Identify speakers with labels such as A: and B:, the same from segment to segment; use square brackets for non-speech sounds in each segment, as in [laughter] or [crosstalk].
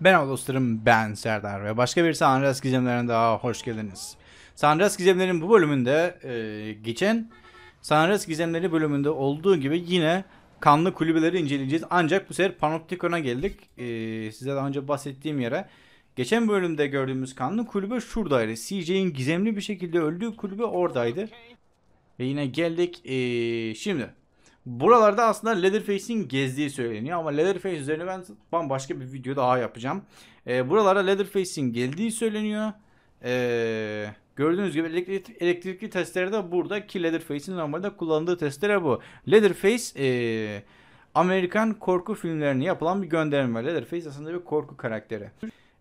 A: Ben dostlarım ben Serdar ve başka bir Sanras Gizemlerine daha hoş geldiniz. Sanras Gizemlerin bu bölümünde e, geçen Sanras Gizemleri bölümünde olduğu gibi yine kanlı kulübeleri inceleyeceğiz. Ancak bu sefer Panoptikon'a geldik. E, size daha önce bahsettiğim yere. Geçen bölümde gördüğümüz kanlı kulübe şuradaydı. CJ'in gizemli bir şekilde öldüğü kulübe oradaydı. Ve yine geldik. E, şimdi Buralarda aslında Leatherface'in gezdiği söyleniyor ama Leatherface üzerine ben bambaşka bir video daha yapacağım. E, ee, buralara Leatherface'in geldiği söyleniyor. E, gördüğünüz gibi elektrik, elektrikli testere de burada ki Leatherface'in normalde kullandığı testere bu. Leatherface e, Amerikan korku filmlerini yapılan bir gönderme. Leatherface aslında bir korku karakteri.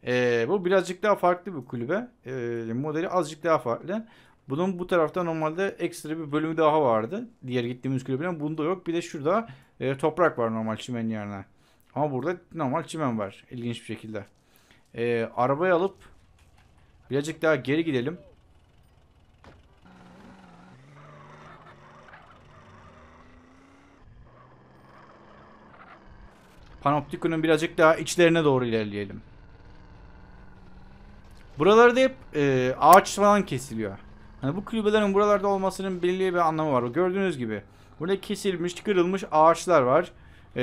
A: E, bu birazcık daha farklı bir kulübe. E, modeli azıcık daha farklı. Bunun bu tarafta normalde ekstra bir bölümü daha vardı. Diğer gittiğimiz kulübüne bunda yok. Bir de şurada e, toprak var normal çimen yerine. Ama burada normal çimen var. İlginç bir şekilde. E, arabayı alıp birazcık daha geri gidelim. Panoptikon'un birazcık daha içlerine doğru ilerleyelim. Buralarda hep e, ağaç falan kesiliyor. Hani bu kulübelerin buralarda olmasının belli bir anlamı var. Gördüğünüz gibi. Burada kesilmiş, kırılmış ağaçlar var. Ee,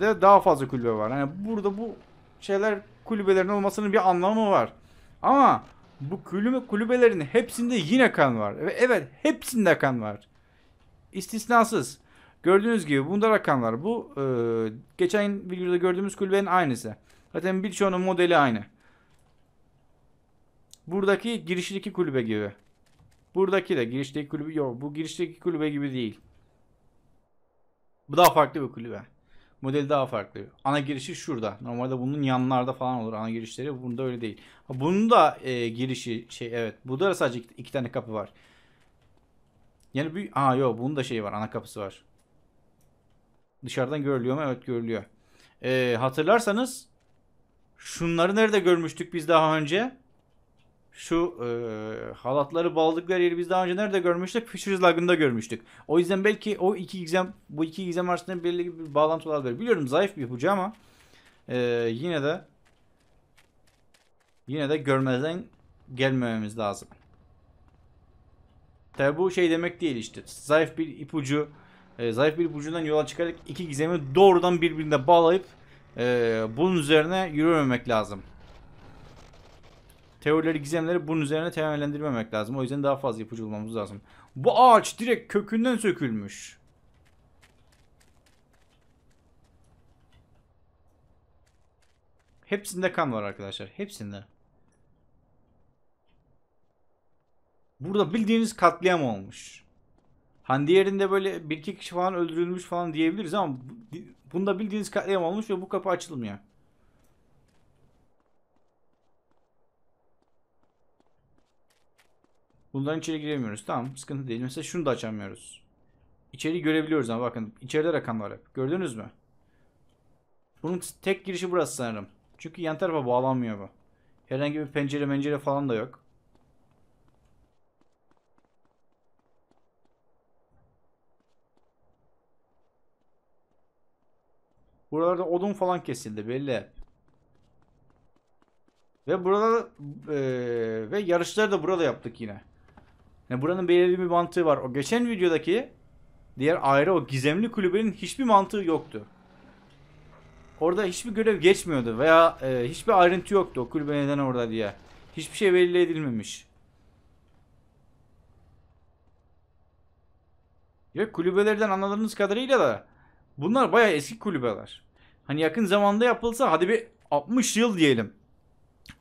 A: de daha fazla kulübe var. Hani burada bu şeyler kulübelerin olmasının bir anlamı var. Ama bu kulübelerin hepsinde yine kan var. Ve evet hepsinde kan var. İstisnasız. Gördüğünüz gibi bunda rakamlar. Bu e, geçen videoda gördüğümüz kulübenin aynısı. Zaten birçoğunun modeli aynı. Buradaki girişteki kulübe gibi. Buradaki de girişteki kulübü yok. Bu girişteki kulübe gibi değil. Bu daha farklı bir kulübe. Model daha farklı. Ana girişi şurada. Normalde bunun yanlarda falan olur ana girişleri. Bunda öyle değil. Bunun da e, girişi şey evet. Burada da sadece iki, iki tane kapı var. Yani bir aa yok bunun da şeyi var. Ana kapısı var. Dışarıdan görülüyor mu? Evet görülüyor. E, hatırlarsanız şunları nerede görmüştük biz daha önce? şu e, halatları bağladıkları yeri biz daha önce nerede görmüştük? Futurist Lag'ında görmüştük. O yüzden belki o iki gizem bu iki gizem arasında belli bir bağlantı olabilir. Biliyorum zayıf bir ipucu ama e, yine de yine de görmezden gelmememiz lazım. Tabi bu şey demek değil işte. Zayıf bir ipucu e, zayıf bir ipucundan yola çıkarak iki gizemi doğrudan birbirine bağlayıp e, bunun üzerine yürümemek lazım teorileri, gizemleri bunun üzerine temellendirmemek lazım. O yüzden daha fazla ipucu bulmamız lazım. Bu ağaç direkt kökünden sökülmüş. Hepsinde kan var arkadaşlar. Hepsinde. Burada bildiğiniz katliam olmuş. Hani diğerinde böyle bir iki kişi falan öldürülmüş falan diyebiliriz ama bunda bildiğiniz katliam olmuş ve bu kapı açılmıyor. Bundan içeri giremiyoruz. Tamam sıkıntı değil. Mesela şunu da açamıyoruz. İçeri görebiliyoruz ama bakın içeride rakamlar hep. Gördünüz mü? Bunun tek girişi burası sanırım. Çünkü yan tarafa bağlanmıyor bu. Herhangi bir pencere mencere falan da yok. Buralarda odun falan kesildi belli. Ve burada e, ve yarışları da burada yaptık yine. Yani buranın belirli bir mantığı var. O geçen videodaki diğer ayrı o gizemli kulübenin hiçbir mantığı yoktu. Orada hiçbir görev geçmiyordu veya e, hiçbir ayrıntı yoktu o kulübe neden orada diye. Hiçbir şey belli edilmemiş. Ve kulübelerden anladığınız kadarıyla da bunlar bayağı eski kulübeler. Hani yakın zamanda yapılsa hadi bir 60 yıl diyelim.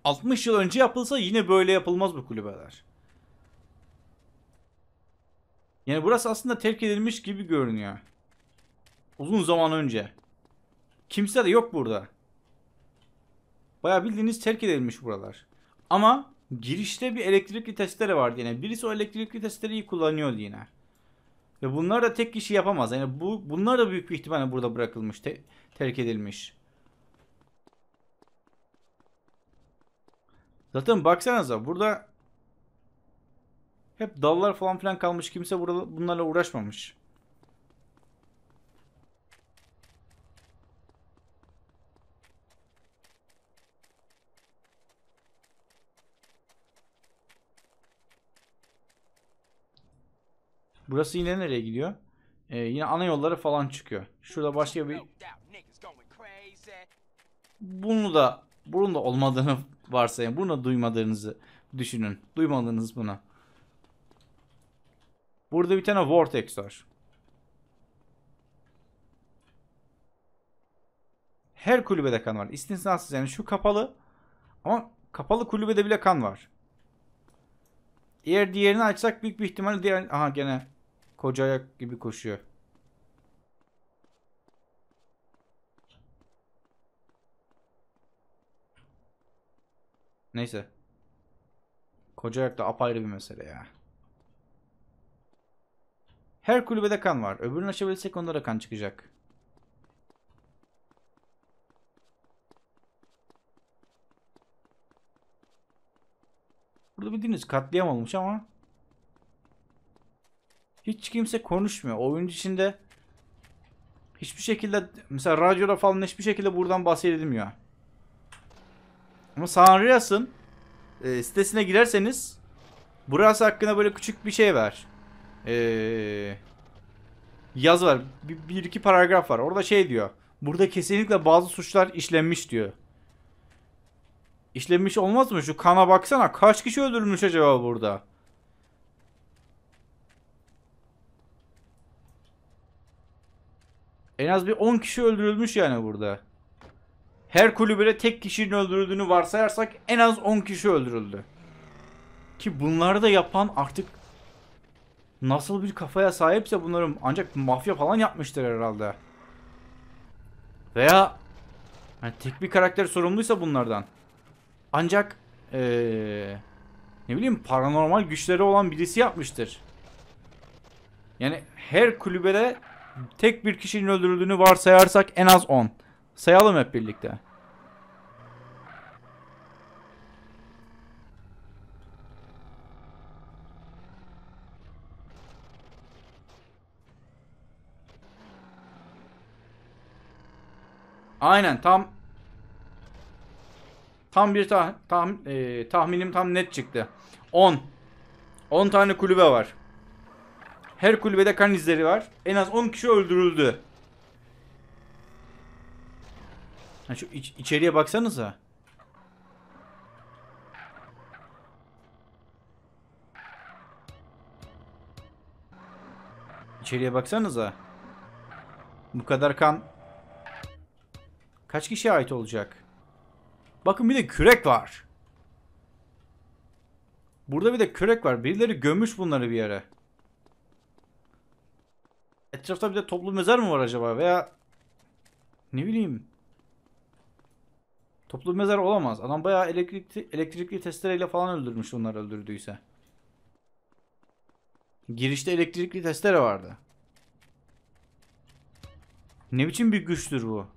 A: 60 yıl önce yapılsa yine böyle yapılmaz bu kulübeler. Yani burası aslında terk edilmiş gibi görünüyor. Uzun zaman önce. Kimse de yok burada. Baya bildiğiniz terk edilmiş buralar. Ama girişte bir elektrikli testere vardı yine. Birisi o elektrikli testereyi kullanıyordu yine. Ve bunlar da tek kişi yapamaz. Yani bu bunlar da büyük bir ihtimalle burada bırakılmış, te terk edilmiş. Zaten baksanıza burada hep dallar falan filan kalmış. Kimse burada bunlarla uğraşmamış. Burası yine nereye gidiyor? Ee, yine ana yolları falan çıkıyor. Şurada başka bir... Bunu da, bunun da olmadığını [laughs] varsayın. Bunu da duymadığınızı düşünün. Duymadınız buna. Burada bir tane Vortex var. Her kulübede kan var. İstisnasız yani şu kapalı ama kapalı kulübede bile kan var. Eğer diğerini açsak büyük bir ihtimalle diğer... Aha gene koca ayak gibi koşuyor. Neyse. Koca ayak da apayrı bir mesele ya. Her kulübede kan var. Öbürünü açabilirsek onda da kan çıkacak. Burada bildiğiniz katliam olmuş ama hiç kimse konuşmuyor. Oyun içinde hiçbir şekilde mesela radyoda falan hiçbir şekilde buradan bahsedilmiyor. Ama Sanrias'ın e, sitesine girerseniz burası hakkında böyle küçük bir şey var ee, yaz var. Bir, bir iki paragraf var. Orada şey diyor. Burada kesinlikle bazı suçlar işlenmiş diyor. İşlenmiş olmaz mı? Şu kana baksana. Kaç kişi öldürülmüş acaba burada? En az bir 10 kişi öldürülmüş yani burada. Her kulübede tek kişinin öldürüldüğünü varsayarsak en az 10 kişi öldürüldü. Ki bunları da yapan artık nasıl bir kafaya sahipse bunların ancak mafya falan yapmıştır herhalde. Veya yani tek bir karakter sorumluysa bunlardan. Ancak ee, ne bileyim paranormal güçleri olan birisi yapmıştır. Yani her kulübede tek bir kişinin öldürüldüğünü varsayarsak en az 10. Sayalım hep birlikte. Aynen tam tam bir tah, tah, e, tahminim tam net çıktı. 10. 10 tane kulübe var. Her kulübede kan izleri var. En az 10 kişi öldürüldü. Ha şu iç, içeriye baksanıza. İçeriye baksanıza. Bu kadar kan Kaç kişiye ait olacak? Bakın bir de kürek var. Burada bir de kürek var. Birileri gömmüş bunları bir yere. Etrafta bir de toplu mezar mı var acaba? Veya ne bileyim. Toplu mezar olamaz. Adam bayağı elektrikli, elektrikli testereyle falan öldürmüş onları öldürdüyse. Girişte elektrikli testere vardı. Ne biçim bir güçtür bu?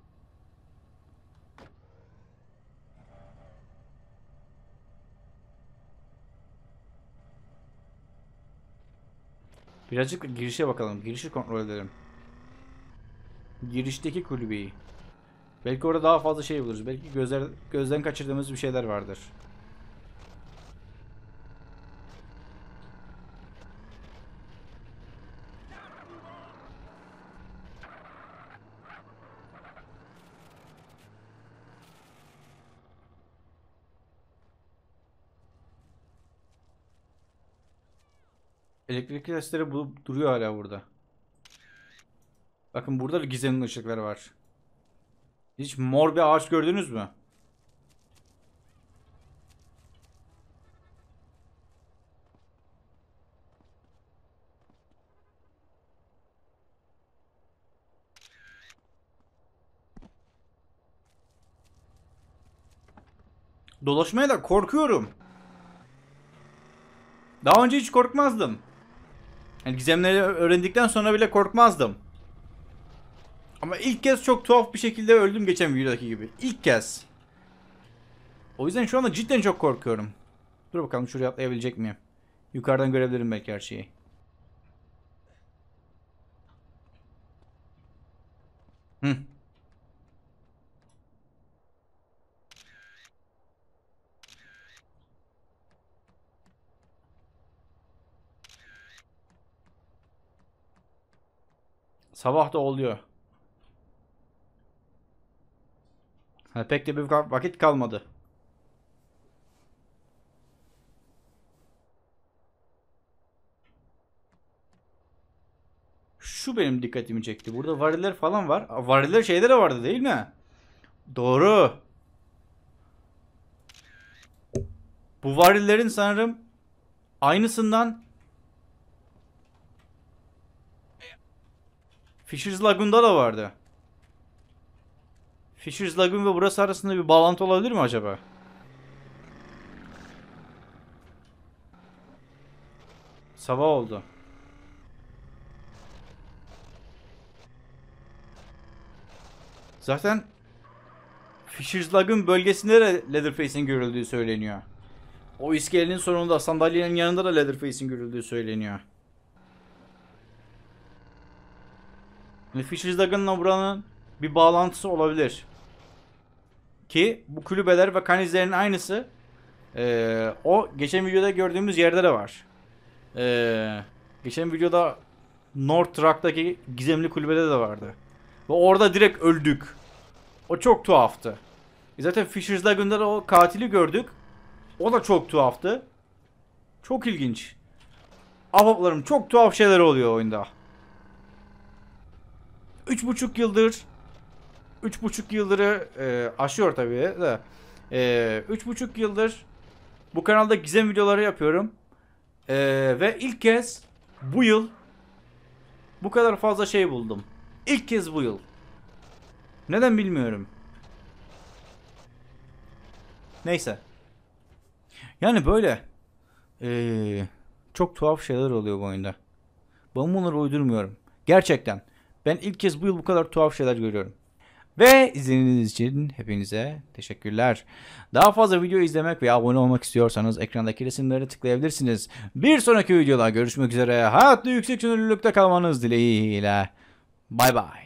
A: Birazcık girişe bakalım. Girişi kontrol edelim. Girişteki kulübeyi. Belki orada daha fazla şey buluruz. Belki gözler, gözden kaçırdığımız bir şeyler vardır. Elektrikli testere bu duruyor hala burada. Bakın burada bir gizemli ışıklar var. Hiç mor bir ağaç gördünüz mü? Dolaşmaya da korkuyorum. Daha önce hiç korkmazdım. Yani gizemleri öğrendikten sonra bile korkmazdım. Ama ilk kez çok tuhaf bir şekilde öldüm geçen videodaki gibi. İlk kez. O yüzden şu anda cidden çok korkuyorum. Dur bakalım şuraya atlayabilecek miyim? Yukarıdan görebilirim belki her şeyi. Hı. Sabah da oluyor. Ha, pek de bir vakit kalmadı. Şu benim dikkatimi çekti. Burada variller falan var. Variller şeyde de vardı değil mi? Doğru. Bu varillerin sanırım aynısından Fisher's Lagoon'da da vardı. Fisher's Lagoon ve burası arasında bir bağlantı olabilir mi acaba? Sabah oldu. Zaten Fisher's Lagoon bölgesinde de Leatherface'in görüldüğü söyleniyor. O iskelenin sonunda sandalyenin yanında da Leatherface'in görüldüğü söyleniyor. Fishers Fischer's Duggan'la buranın bir bağlantısı olabilir. Ki bu kulübeler ve kanizlerin aynısı ee, o geçen videoda gördüğümüz yerde de var. Ee, geçen videoda North Rock'taki gizemli kulübede de vardı. Ve orada direkt öldük. O çok tuhaftı. E zaten Fisher's Lagoon'da o katili gördük. O da çok tuhaftı. Çok ilginç. Abaplarım çok tuhaf şeyler oluyor oyunda. 3,5 yıldır 3,5 yıldırı e, aşıyor tabii de. E, 3,5 yıldır bu kanalda gizem videoları yapıyorum. E, ve ilk kez bu yıl bu kadar fazla şey buldum. İlk kez bu yıl. Neden bilmiyorum. Neyse. Yani böyle. Ee, çok tuhaf şeyler oluyor bu oyunda. Ben bunları uydurmuyorum. Gerçekten. Ben ilk kez bu yıl bu kadar tuhaf şeyler görüyorum. Ve izlediğiniz için hepinize teşekkürler. Daha fazla video izlemek ve abone olmak istiyorsanız ekrandaki resimlere tıklayabilirsiniz. Bir sonraki videoda görüşmek üzere. Hayatta yüksek sönürlülükte kalmanız dileğiyle. Bay bay.